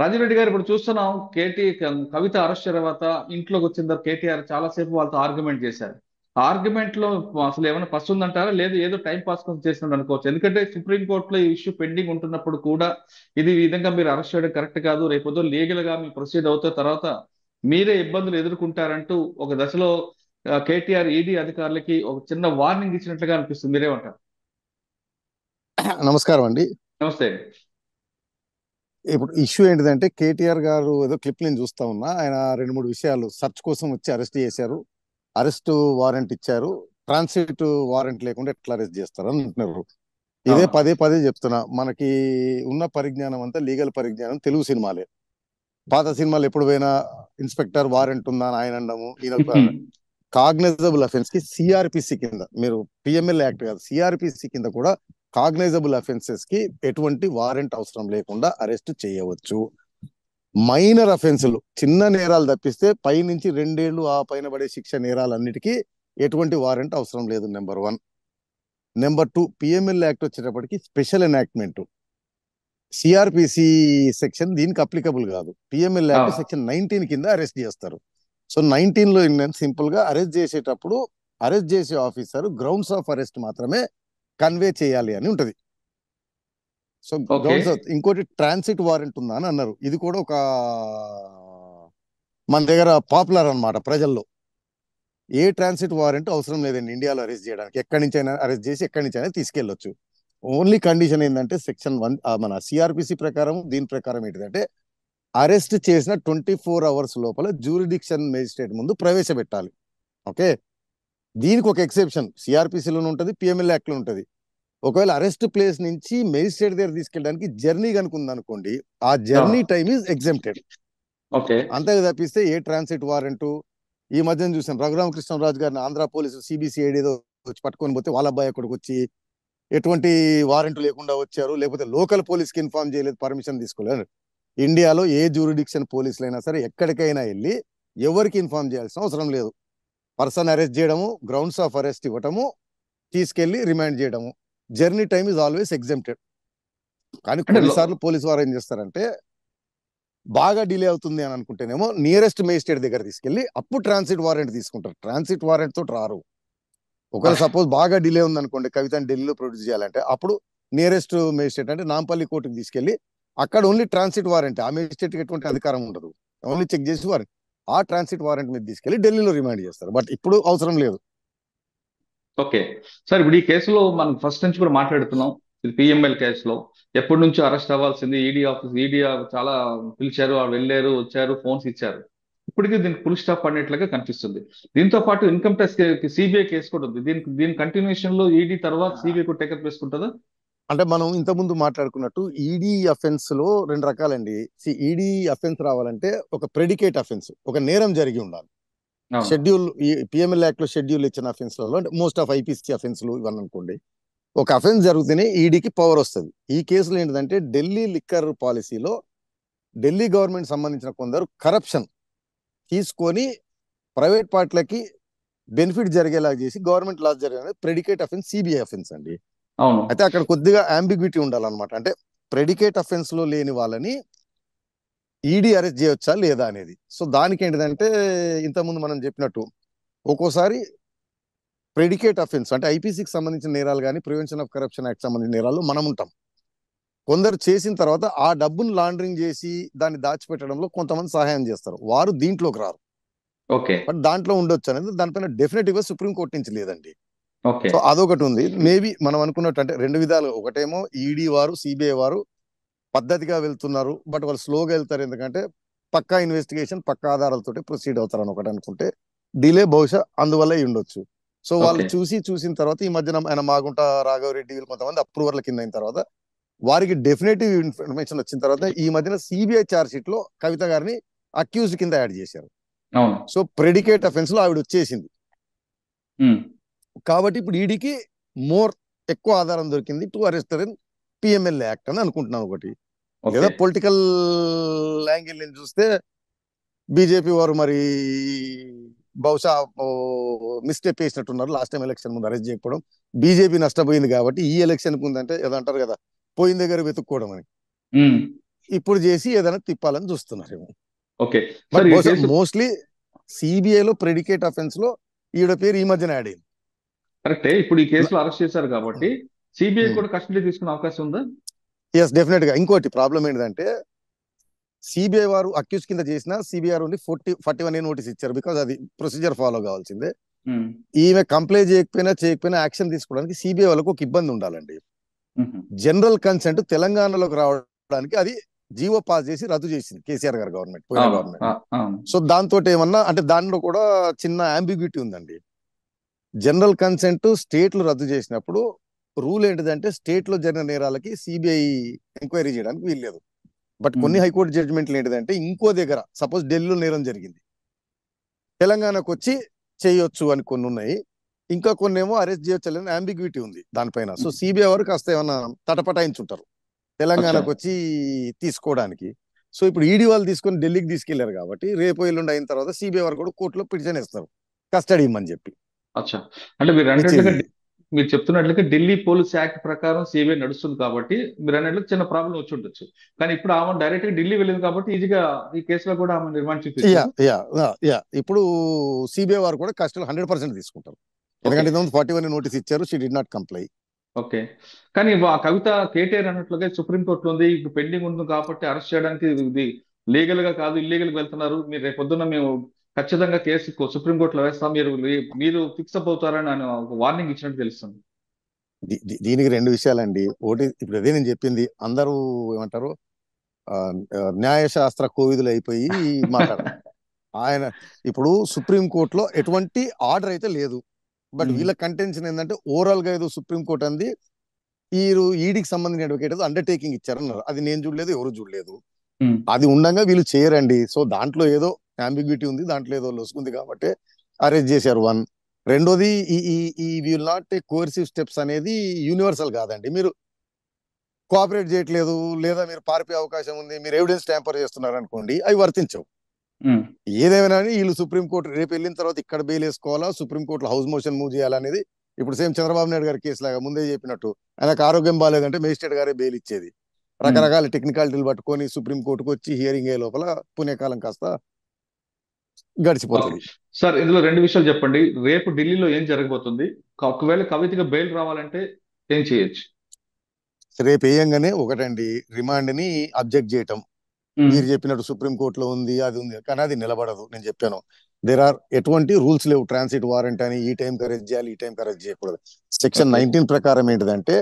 రాజిరెడ్డి గారు ఇప్పుడు చూస్తున్నాం కేటీ కవిత అరెస్ట్ తర్వాత ఇంట్లోకి వచ్చిన కేటీఆర్ చాలా సేపు వాళ్ళతో ఆర్గ్యుమెంట్ చేశారు ఆర్గ్యుమెంట్ లో అసలు ఏమైనా పసు ఉందంటారా లేదు ఏదో టైం పాస్ కోసం చేసినట్టు అనుకోవచ్చు ఎందుకంటే సుప్రీం కోర్టులో ఈ ఇష్యూ పెండింగ్ ఉంటున్నప్పుడు కూడా ఇది విధంగా మీరు అరెస్ట్ చేయడం కరెక్ట్ కాదు రేపొద్దు లీగల్ గా మీరు ప్రొసీడ్ అవుతే తర్వాత మీరే ఇబ్బందులు ఎదుర్కొంటారంటూ ఒక దశలో కేటీఆర్ ఈడీ అధికారులకి ఒక చిన్న వార్నింగ్ ఇచ్చినట్లుగా అనిపిస్తుంది మీరేమంటారు నమస్కారం అండి నమస్తే ఇప్పుడు ఇష్యూ ఏంటిదంటే కేటీఆర్ గారు ఏదో క్లిప్ నేను చూస్తా ఉన్నా ఆయన రెండు మూడు విషయాలు సర్చ్ కోసం వచ్చి అరెస్ట్ చేశారు అరెస్ట్ వారెంట్ ఇచ్చారు ట్రాన్సిట్ వారెంట్ లేకుండా ఎట్లా అరెస్ట్ చేస్తారు అంటున్నారు ఇదే పదే పదే చెప్తున్నా మనకి ఉన్న పరిజ్ఞానం అంతా లీగల్ పరిజ్ఞానం తెలుగు సినిమాలే పాత సినిమాలు ఎప్పుడు పోయినా ఇన్స్పెక్టర్ వారెంట్ ఉందా అని ఆయన అండము ఈయన కాగ్నైజబుల్ అఫెన్స్ కి సిఆర్పిసి కింద మీరు పిఎంఎల్ యాక్ట్ కాదు సిఆర్పిసి కింద కూడా కాగ్నైజబుల్ అఫెన్సెస్ కి ఎటువంటి వారెంట్ అవసరం లేకుండా అరెస్ట్ చేయవచ్చు మైనర్ అఫెన్సులు చిన్న నేరాలు తప్పిస్తే పై నుంచి రెండేళ్లు ఆ పైన పడే శిక్ష నేరాలన్నిటికీ ఎటువంటి వారెంట్ అవసరం లేదు number one number two PML act వచ్చేటప్పటికి స్పెషల్ ఎనాక్ట్మెంట్ సిఆర్పిసి సెక్షన్ దీనికి అప్లికబుల్ కాదు పిఎంఎల్ యాక్ట్ సెక్షన్ నైన్టీన్ కింద అరెస్ట్ చేస్తారు సో నైన్టీన్ లో సింపుల్ గా అరెస్ట్ చేసేటప్పుడు అరెస్ట్ చేసే ఆఫీసర్ గ్రౌండ్స్ ఆఫ్ అరెస్ట్ మాత్రమే కన్వే చేయాలి అని ఉంటది సో ఇంకోటి ట్రాన్సిట్ వారెంట్ ఉందా అని అన్నారు ఇది కూడా ఒక మన దగ్గర పాపులర్ అనమాట ప్రజల్లో ఏ ట్రాన్సిట్ వారెంట్ అవసరం లేదండి ఇండియాలో అరెస్ట్ చేయడానికి ఎక్కడి నుంచైనా అరెస్ట్ చేసి ఎక్కడి నుంచైనా తీసుకెళ్లొచ్చు ఓన్లీ కండిషన్ ఏంటంటే సెక్షన్ వన్ మన సిఆర్పిసి ప్రకారం దీని ప్రకారం ఏంటిదంటే అరెస్ట్ చేసిన ట్వంటీ ఫోర్ అవర్స్ లోపల జ్యూరిడిక్షన్ మేజిస్ట్రేట్ ముందు ప్రవేశపెట్టాలి ఓకే దీనికి ఒక ఎక్సెప్షన్ సిఆర్పిసిలో ఉంటుంది పిఎంఎల్ యాక్ట్లో ఉంటుంది ఒకవేళ అరెస్ట్ ప్లేస్ నుంచి మెజిస్ట్రేట్ దగ్గర తీసుకెళ్ళడానికి జర్నీ కనుకుంది అనుకోండి ఆ journey time is exempted okay అంతగా తప్పిస్తే ఏ ట్రాన్సిట్ వారెంట్ ఈ మధ్యన చూసాం కృష్ణరాజు గారిని ఆంధ్ర పోలీసు సిబిసిఐడి ఏదో వచ్చి పట్టుకొని పోతే వాళ్ళ అబ్బాయి అక్కడికి వచ్చి ఎటువంటి వారెంట్ లేకుండా వచ్చారు లేకపోతే లోకల్ పోలీస్కి ఇన్ఫార్మ్ చేయలేదు పర్మిషన్ తీసుకోలేదు ఇండియాలో ఏ జ్యూరిడిక్షన్ పోలీసులైనా సరే ఎక్కడికైనా వెళ్ళి ఎవరికి ఇన్ఫార్మ్ చేయాల్సిన అవసరం లేదు పర్సన్ అరెస్ట్ చేయడము గ్రౌండ్స్ ఆఫ్ అరెస్ట్ ఇవ్వటము తీసుకెళ్లి రిమాండ్ చేయడము journey time is always exempted కానీ కొన్నిసార్లు పోలీసు వారు ఏం చేస్తారంటే బాగా డిలే అవుతుంది అని అనుకుంటేనేమో నియరెస్ట్ మేజిస్ట్రేట్ దగ్గర తీసుకెళ్లి అప్పుడు ట్రాన్సిట్ వారెంట్ తీసుకుంటారు ట్రాన్సిట్ వారెంట్ తోటి రారు ఒకవేళ సపోజ్ బాగా డిలే ఉంది అనుకోండి కవితని ఢిల్లీలో ప్రొడ్యూస్ చేయాలంటే అప్పుడు నియరెస్ట్ మేజిస్ట్రేట్ అంటే నాంపల్లి కోర్టుకి తీసుకెళ్లి అక్కడ ఓన్లీ ట్రాన్సిట్ వారెంట్ ఆ మేజిస్ట్రేట్కి ఎటువంటి అధికారం ఉండదు ఓన్లీ చెక్ చేసి వారెంట్ ఆ ట్రాన్సిట్ వారెంట్ మీద తీసుకెళ్లి ఢిల్లీలో రిమాండ్ చేస్తారు బట్ ఇప్పుడు అవసరం లేదు ఓకే సార్ ఇప్పుడు ఈ కేసులో మనం ఫస్ట్ నుంచి కూడా మాట్లాడుతున్నాం ఇది పిఎంఎల్ కేసులో ఎప్పటి నుంచో అరెస్ట్ అవ్వాల్సింది ఈడీ ఆఫీస్ ఈడీ చాలా పిలిచారు వెళ్ళారు వచ్చారు ఫోన్స్ ఇచ్చారు ఇప్పటికీ దీనికి ఫుల్ స్టాప్ పడినట్లుగా కనిపిస్తుంది దీంతో పాటు ఇన్కమ్ ట్యాక్స్ సిబిఐ కేసు కూడా ఉంది దీనికి దీని కంటిన్యూషన్ లో ఈడీ తర్వాత సిబిఐ కూడా టేకప్ చేసుకుంటుందా అంటే మనం ఇంతకుముందు మాట్లాడుకున్నట్టు ఈడీ e అఫెన్స్ లో రెండు రకాలండి ఈడీ అఫెన్స్ e రావాలంటే ఒక ప్రెడికేట్ అఫెన్స్ ఒక నేరం జరిగి ఉండాలి షెడ్యూల్ పిఎంఎల్ యాక్ట్ లో షెడ్యూల్ ఇచ్చిన అఫెన్స్ అంటే మోస్ట్ ఆఫ్ ఐపీసీ అఫెన్స్ ఇవన్నీ అనుకోండి ఒక అఫెన్స్ జరిగితేనే ఈడీకి e పవర్ వస్తుంది ఈ కేసులో ఏంటంటే ఢిల్లీ లిక్కర్ పాలసీలో ఢిల్లీ గవర్నమెంట్ సంబంధించిన కొందరు కరప్షన్ తీసుకొని ప్రైవేట్ పార్టీలకి బెనిఫిట్ జరిగేలా చేసి గవర్నమెంట్ లాస్ జరిగే ప్రెడికేట్ అఫెన్స్ సిబిఐ అఫెన్స్ అండి అయితే అక్కడ కొద్దిగా అంబిగ్విటీ ఉండాలన్నమాట అంటే ప్రెడికేట్ అఫెన్స్ లో లేని వాళ్ళని ఈడీ e అరెస్ట్ చేయొచ్చా లేదా అనేది సో దానికి ఏంటిదంటే ఇంతకుముందు మనం చెప్పినట్టు ఒక్కోసారి ప్రెడికేట్ అఫెన్స్ అంటే ఐపీసీకి సంబంధించిన నేరాలు కానీ ప్రివెన్షన్ ఆఫ్ కరప్షన్ యాక్ట్ సంబంధించిన నేరాలు మనం ఉంటాం కొందరు చేసిన తర్వాత ఆ డబ్బును లాండరింగ్ చేసి దాన్ని దాచిపెట్టడంలో కొంతమంది సహాయం చేస్తారు వారు దీంట్లోకి రారు ఓకే బట్ దాంట్లో ఉండొచ్చు అనేది దానిపైన డెఫినెట్ గా సుప్రీంకోర్టు నుంచి లేదండి సో అదొకటి ఉంది మేబీ మనం అనుకున్నట్టు అంటే రెండు విధాలు ఒకటేమో ఈడీ వారు సిబిఐ వారు పద్ధతిగా వెళ్తున్నారు బట్ వాళ్ళు స్లోగా వెళ్తారు ఎందుకంటే పక్కా ఇన్వెస్టిగేషన్ పక్కా ఆధారాలతో ప్రొసీడ్ అవుతారు అని ఒకటి అనుకుంటే డిలే బహుశా అందువల్ల ఉండొచ్చు సో వాళ్ళు చూసి చూసిన తర్వాత ఈ మధ్యన ఆయన మాగుంట రాఘవ వీళ్ళు కొంతమంది అప్రూవర్ల కింద అయిన తర్వాత వారికి డెఫినెటివ్ ఇన్ఫర్మేషన్ వచ్చిన తర్వాత ఈ మధ్యన సిబిఐ చార్జ్ షీట్ లో కవిత గారిని అక్యూజ్ కింద యాడ్ చేశారు సో ప్రెడికేట్ అఫెన్స్ లో ఆవిడ వచ్చేసింది కాబట్టి ఇప్పుడు ఈడీకి మోర్ ఎక్కువ ఆధారం దొరికింది to arrest in PML act అని అనుకుంటున్నాం ఒకటి లేదా పొలిటికల్ యాంగిల్ నుంచి చూస్తే బీజేపీ వారు మరి బహుశా మిస్టేక్ వేసినట్టున్నారు లాస్ట్ టైం ఎలక్షన్ ముందు అరెస్ట్ చేయకపోవడం బీజేపీ నష్టపోయింది కాబట్టి ఈ ఎలక్షన్ ముందు ఏదో అంటారు కదా పోయిన దగ్గర వెతుక్కోవడం అని ఇప్పుడు చేసి ఏదైనా తిప్పాలని చూస్తున్నారు మోస్ట్లీ సిబిఐ లో ప్రెడికేట్ అఫెన్స్ లో ఈడ పేరు ఈ మధ్యన యాడ్ అయింది కరెక్టే ఇప్పుడు ఈ కేసులో అరెస్ట్ చేశారు కాబట్టి సిబిఐ కూడా కస్టడీ తీసుకునే అవకాశం ఉందా ఎస్ డెఫినెట్ గా ఇంకోటి ప్రాబ్లం ఏంటంటే సిబిఐ వారు అక్యూజ్ కింద చేసిన CBI only forty forty one A notice ఇచ్చారు బికాస్ అది ప్రొసీజర్ ఫాలో కావాల్సిందే ఈమె కంప్లైంట్ చేయకపోయినా చేయకపోయినా యాక్షన్ తీసుకోవడానికి సిబిఐ వాళ్ళకు ఒక ఇబ్బంది ఉండాలండి జనరల్ కన్సెంట్ తెలంగాణలోకి రావడానికి అది జీవో పాస్ చేసి రద్దు చేసింది కేసీఆర్ గారు గవర్నమెంట్ గవర్నమెంట్ సో దాంతో ఏమన్నా అంటే దానిలో కూడా చిన్న అంబిగ్యూటీ ఉందండి జనరల్ కన్సెంట్ స్టేట్లు రద్దు చేసినప్పుడు రూల్ ఏంటిదంటే స్టేట్లో జరిగిన నేరాలకి సిబిఐ ఎంక్వైరీ చేయడానికి వీల్లేదు బట్ కొన్ని hmm. హైకోర్టు జడ్జిమెంట్లు ఏంటిదంటే ఇంకో దగ్గర సపోజ్ ఢిల్లీలో నేరం జరిగింది తెలంగాణకు వచ్చి చేయొచ్చు అని కొన్ని ఉన్నాయి ఇంకా కొన్ని ఏమో అరెస్ట్ చేయొచ్చు అని అంబిగ్విటీ ఉంది దానిపైన సో సిబిఐ వరకు కాస్త ఏమైనా తటపటాయించుంటారు తెలంగాణకు వచ్చి తీసుకోవడానికి సో ఇప్పుడు ఈడీ e వాళ్ళు తీసుకొని ఢిల్లీకి తీసుకెళ్లారు కాబట్టి రేపు ఎల్లుండి అయిన తర్వాత సిబిఐ వారు కూడా కోర్టులో పిటిషన్ ఇస్తారు కస్టడీ ఇమ్మని చెప్పి అచ్చా అంటే మీరు అన్నట్లుగా మీరు చెప్తున్నట్లుగా ఢిల్లీ పోలీస్ యాక్ట్ ప్రకారం సిబిఐ నడుస్తుంది కాబట్టి మీరు అన్నట్లు చిన్న ప్రాబ్లం వచ్చి ఉండొచ్చు కానీ ఇప్పుడు ఆమె డైరెక్ట్ గా ఢిల్లీ వెళ్ళింది కాబట్టి ఈజీగా ఈ కేసులో కూడా ఆమె నిర్మాణం యా యా ఇప్పుడు సిబిఐ వారు కూడా కస్టడీ హండ్రెడ్ పర్సెంట్ తీసుకుంటారు ఎందుకంటే ఫార్టీ వన్ నోటీస్ ఇచ్చారు she did not comply okay కానీ ఆ కవిత కేటీఆర్ అన్నట్లుగా సుప్రీం ఉంది ఇప్పుడు పెండింగ్ ఉంది కాబట్టి అరెస్ట్ చేయడానికి ఇది లీగల్ గా కాదు ఇల్లీగల్ గా వెళ్తున్నారు మీరు రేపు పొద్దున్న మేము ఖచ్చితంగా కేసు సుప్రీంకోర్టులో వేస్తాం మీరు మీరు అప్ అవుతారని ఆయన ఒక వార్నింగ్ ఇచ్చినట్టు తెలుస్తుంది దీనికి రెండు విషయాలండి ఒకటి ఇప్పుడు అదే నేను చెప్పింది అందరూ ఏమంటారు న్యాయశాస్త్ర కోవిధులు అయిపోయి మాట్లాడారు ఆయన ఇప్పుడు సుప్రీంకోర్టులో ఎటువంటి ఆర్డర్ అయితే లేదు బట్ వీళ్ళ కంటెన్షన్ ఏంటంటే ఓవరాల్ గా ఏదో సుప్రీంకోర్టు అంది వీరు ఈడికి సంబంధించిన అడ్వకేట్ ఏదో అండర్టేకింగ్ ఇచ్చారన్నారు అది నేను చూడలేదు ఎవరు చూడలేదు అది ఉండగా వీళ్ళు చేయరండి సో దాంట్లో ఏదో అంబిగ్యూటీ ఉంది దాంట్లో ఏదో లొసుకుంది కాబట్టి అరెస్ట్ చేశారు వన్ రెండోది ఈ ఈ will not take coercive steps అనేది యూనివర్సల్ కాదండి మీరు కోఆపరేట్ చేయట్లేదు లేదా మీరు పారిపోయే అవకాశం ఉంది మీరు ఎవిడెన్స్ ట్యాంపర్ చేస్తున్నారు అనుకోండి అవి వర్తించవు hmm. ఏదేమైనా వీళ్ళు సుప్రీంకోర్టు రేపు వెళ్ళిన తర్వాత ఇక్కడ బెయిల్ వేసుకోవాలా సుప్రీంకోర్టులో హౌస్ మోషన్ మూవ్ చేయాలనేది ఇప్పుడు సేమ్ చంద్రబాబు నాయుడు గారి కేసు లాగా ముందే చెప్పినట్టు ఆయనకు ఆరోగ్యం బాగాలేదంటే మేజిస్ట్రేట్ గారే బెయిల్ ఇచ్చేది hmm. రకరకాల టెక్నికాలిటీలు పట్టుకొని సుప్రీంకోర్టుకు వచ్చి హియరింగ్ అయ్యే లోపల పుణ్యకాలం కాస్త గడిచిపోతుంది సార్ ఇందులో రెండు విషయాలు చెప్పండి రేపు ఢిల్లీలో ఏం జరగబోతుంది ఒకవేళ కవితగా బెయిల్ రావాలంటే ఏం చేయొచ్చు రేపు వేయంగానే ఒకటండి రిమాండ్ ని అబ్జెక్ట్ చేయటం మీరు చెప్పినట్టు సుప్రీంకోర్టులో ఉంది అది ఉంది కానీ అది నిలబడదు నేను చెప్పాను దేర్ ఆర్ ఎటువంటి రూల్స్ లేవు ట్రాన్సిట్ వారెంట్ అని ఈ టైం కరెక్ట్ చేయాలి ఈ టైం కరెక్ట్ చేయకూడదు సెక్షన్ నైన్టీన్ ప్రకారం ఏంటిదంటే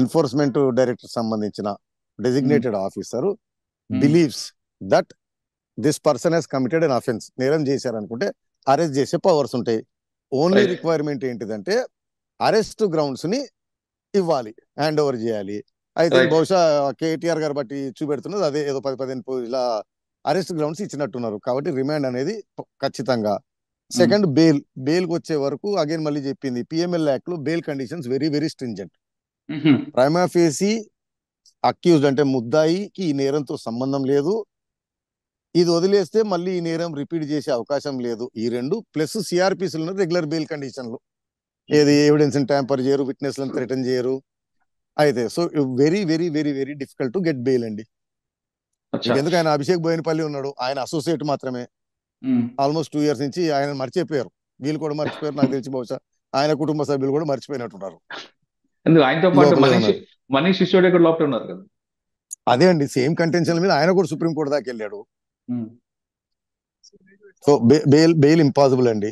ఎన్ఫోర్స్మెంట్ డైరెక్టర్ సంబంధించిన designated officer believes that this person he's committed an offence నేరం చేశారనుకుంటే అరెస్ట్ చేసే పవర్స్ ఉంటాయి ఓన్లీ రిక్వైర్మెంట్ ఏంటిదంటే అరెస్ట్ గ్రౌండ్స్ ని ఇవ్వాలి హ్యాండ్ ఓవర్ చేయాలి అయితే బహుశా కేటీఆర్ గారు బట్టి చూపెడుతున్నది అదే ఏదో పది పదిహేను రోజుల అరెస్ట్ గ్రౌండ్స్ ఇచ్చినట్టున్నారు కాబట్టి రిమాండ్ అనేది ఖచ్చితంగా సెకండ్ బెయిల్ బెయిల్ కి వచ్చే వరకు అగైన్ మళ్ళీ చెప్పింది పిఎంఎల్ యాక్ట్ లో bail conditions very very stringent prima facie accused అంటే ముద్దాయికి ఈ నేరంతో సంబంధం లేదు ఇది వదిలేస్తే మళ్ళీ ఈ నేరం రిపీట్ చేసే అవకాశం లేదు ఈ రెండు ప్లస్ సిఆర్పిసిలు రెగ్యులర్ బెయిల్ కండిషన్లు ఏది ఎవిడెన్స్ ట్యాంపర్ చేయరు విట్నెస్ రిటర్న్ చేయరు అయితే so very very very very difficult to get bail అండి ఎందుకు ఆయన అభిషేక్ బోయినపల్లి ఉన్నాడు ఆయన అసోసియేట్ మాత్రమే ఆల్మోస్ట్ టూ ఇయర్స్ నుంచి ఆయన మర్చిపోయారు వీళ్ళు కూడా మర్చిపోయారు నాకు తెలిసి బహుశా ఆయన కుటుంబ సభ్యులు కూడా మర్చిపోయినట్టున్నారు అదే అండి సేమ్ కంటెన్షన్ మీద ఆయన కూడా సుప్రీంకోర్టు దాకా వెళ్ళాడు సో బెయిల్ బెయిల్ ఇంపాసిబుల్ అండి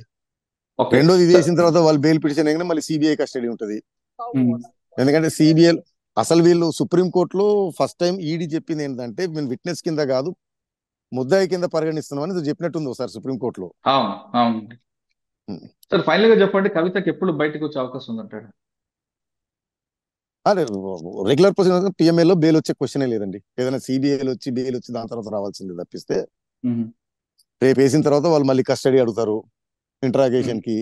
రెండోది ఇది వేసిన తర్వాత వాళ్ళు బెయిల్ పిటిషన్ మళ్ళీ సిబిఐ కస్టడీ ఉంటది hmm. ఎందుకంటే సిబిఐ అసలు వీళ్ళు కోర్టులో ఫస్ట్ టైం ఈడీ చెప్పింది ఏంటంటే మేము విట్నెస్ కింద కాదు ముద్దాయి కింద పరిగణిస్తున్నామని చెప్పినట్టుంది ఒకసారి సుప్రీంకోర్టులో hmm. సార్ ఫైనల్ గా చెప్పండి కవితకి ఎప్పుడు బయటకు వచ్చే అవకాశం ఉందంటాడు అదే రెగ్యులర్ ప్రొసీజర్ పిఎంఏలో బెయిల్ వచ్చే క్వశ్చనే లేదండి ఏదైనా సిబిఐలు వచ్చి బెయిల్ వచ్చి దాని తర్వాత రావాల్సింది తప్పిస్తే రేపు వేసిన తర్వాత వాళ్ళు మళ్ళీ కస్టడీ అడుగుతారు ఇంటరాగేషన్ కి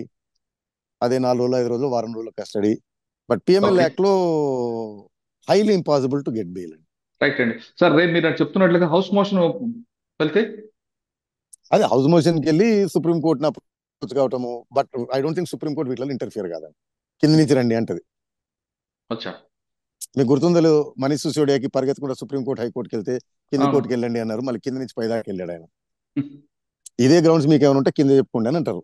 అదే నాలుగు రోజులు ఐదు రోజులు వారం రోజులు కస్టడీ బట్ పిఎంఎల్ యాక్ట్ లో highly impossible to get bail అండి రైట్ అండి సార్ రేపు మీరు చెప్తున్నట్లుగా హౌస్ మోషన్ వెళ్తే అదే హౌస్ మోషన్ కి వెళ్ళి సుప్రీం కోర్టుని అప్రోచ్ కావటము but I don't think supreme court వీటిలో ఇంటర్ఫియర్ కాదండి కింద నుంచి రండి అంటది అచ్చా మీకు గుర్తుందో మనీష్ సిసోడియాకి పరిగెత్తకుండా సుప్రీంకోర్టు హైకోర్టుకి వెళ్తే కింద కోర్టుకి వెళ్ళండి అన్నారు మళ్ళీ కింద నుంచి పైదాకి వెళ్ళాడు ఆయన ఇదే గ్రౌండ్స్ మీకు ఏమైనా ఉంటే కింద చెప్పుకోండి అని అంటారు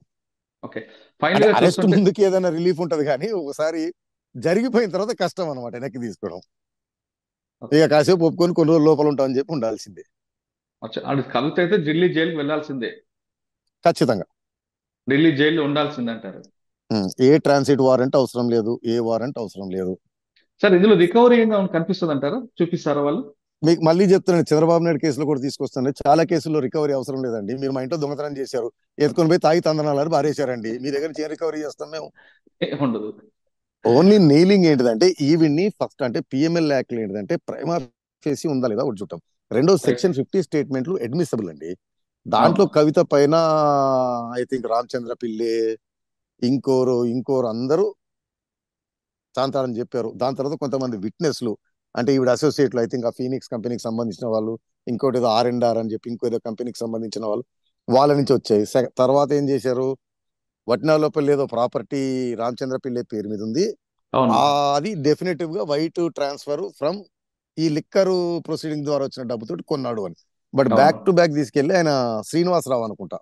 అరెస్ట్ ముందుకి ఏదైనా రిలీఫ్ ఉంటది కానీ ఒకసారి జరిగిపోయిన తర్వాత కష్టం అనమాట వెనక్కి తీసుకోవడం ఇక కాసేపు ఒప్పుకొని కొన్ని రోజులు లోపల ఉంటామని చెప్పి ఉండాల్సిందే కలితే అయితే ఢిల్లీ జైలుకి వెళ్ళాల్సిందే ఖచ్చితంగా ఢిల్లీ జైలు ఉండాల్సిందంటారు ఏ ట్రాన్సిట్ వారెంట్ అవసరం లేదు ఏ వారెంట్ అవసరం లేదు సార్ ఇందులో రికవరీ కనిపిస్తుంది అంటారు చూపిస్తారా వాళ్ళు మీకు మళ్ళీ చెప్తున్నాను చంద్రబాబు నాయుడు కేసులో కూడా తీసుకొస్తాను చాలా కేసుల్లో రికవరీ అవసరం లేదండి మీరు మా ఇంట్లో దొంగతనం చేశారు ఎత్తుకొని పోయి తాగి తందనాలని బారేశారండి మీ దగ్గర నుంచి రికవరీ చేస్తాం మేము ఉండదు ఓన్లీ నెయిలింగ్ ఏంటిదంటే ఈవిడ్ని ఫస్ట్ అంటే పిఎంఎల్ యాక్ట్ ఏంటంటే ప్రైమర్ చేసి ఉందా లేదా ఒకటి చూడటం రెండో సెక్షన్ ఫిఫ్టీ స్టేట్మెంట్లు అడ్మిసబుల్ అండి దాంట్లో కవిత పైన ఐ థింక్ రామచంద్ర పిల్లే ఇంకోరు ఇంకోరు అందరూ ప్రాంతాలని చెప్పారు దాని తర్వాత కొంతమంది విట్నెస్లు అంటే ఈవిడ అసోసియేట్లు ఐ థింక్ ఆ ఫీనిక్స్ కంపెనీకి సంబంధించిన వాళ్ళు ఇంకోటి ఏదో ఆర్ అండ్ ఆర్ అని చెప్పి ఇంకో ఏదో కంపెనీకి సంబంధించిన వాళ్ళు వాళ్ళ నుంచి వచ్చాయి తర్వాత ఏం చేశారు వట్నాలోపల్లి ఏదో ప్రాపర్టీ రామచంద్ర పిల్లే పేరు మీద ఉంది అది డెఫినెటివ్ గా వైట్ ట్రాన్స్ఫర్ ఫ్రమ్ ఈ లిక్కర్ ప్రొసీడింగ్ ద్వారా వచ్చిన డబ్బుతో కొన్నాడు అని బట్ బ్యాక్ టు బ్యాక్ తీసుకెళ్లి ఆయన శ్రీనివాసరావు అనుకుంటా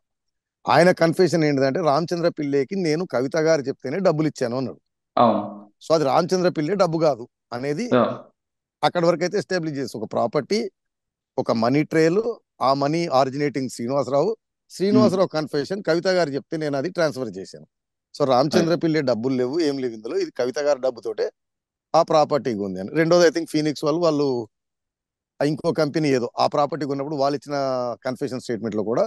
ఆయన కన్ఫ్యూషన్ ఏంటంటే రామచంద్ర పిల్లేకి నేను కవిత గారు చెప్తేనే డబ్బులు ఇచ్చాను అన్నాడు సో అది రామచంద్ర పిల్లి డబ్బు కాదు అనేది అక్కడ వరకు అయితే ఎస్టాబ్లిష్ చేసి ఒక ప్రాపర్టీ ఒక మనీ ట్రేలు ఆ money originating Srinivasarao Srinivasarao confession Kavitha గారు చెప్తే నేను అది ట్రాన్స్ఫర్ చేశాను సో రామచంద్ర పిల్లి డబ్బులు లేవు ఏం లేవు ఇందులో ఇది కవిత గారి డబ్బుతోటే ఆ ప్రాపర్టీకి ఉంది అని రెండోది ఐ థింక్ ఫీనిక్స్ వాళ్ళు వాళ్ళు ఇంకో కంపెనీ ఏదో ఆ ప్రాపర్టీకి ఉన్నప్పుడు వాళ్ళు ఇచ్చిన కన్ఫెషన్ స్టేట్మెంట్ లో కూడా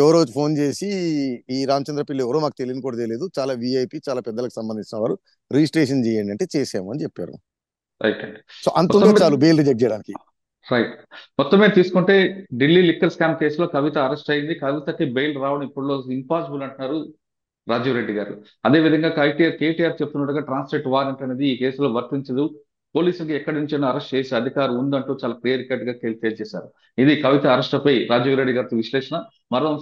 ఎవరో ఫోన్ చేసి ఈ రామచంద్రపల్లి ఎవరో మాకు తెలియని కూడా తెలియదు చాలా విఐపి చాలా పెద్దలకు సంబంధించిన వారు రిజిస్ట్రేషన్ చేయండి అంటే చేసాము అని చెప్పారు సో అంత చాలు బెయిల్ రిజెక్ట్ చేయడానికి రైట్ మొత్తం మీద తీసుకుంటే ఢిల్లీ లిక్కర్ స్కామ్ కేసులో కవిత అరెస్ట్ అయింది కవితకి బెయిల్ రావడం ఇప్పుడు ఇంపాసిబుల్ అంటున్నారు రాజీవ్ రెడ్డి గారు అదేవిధంగా కేటీఆర్ కేటీఆర్ చెప్తున్నట్టుగా ట్రాన్స్లేట్ వారెంట్ అనేది ఈ కేసులో వర్తించదు పోలీసులకి ఎక్కడి నుంచైనా అరెస్ట్ చేసే అధికారం ఉందంటూ చాలా క్లియర్ కట్ గా తెలియజేశారు ఇది కవిత అరెస్ట్ పై రాజీవ్ రెడ్డి గారి విశ్లేషణ మరో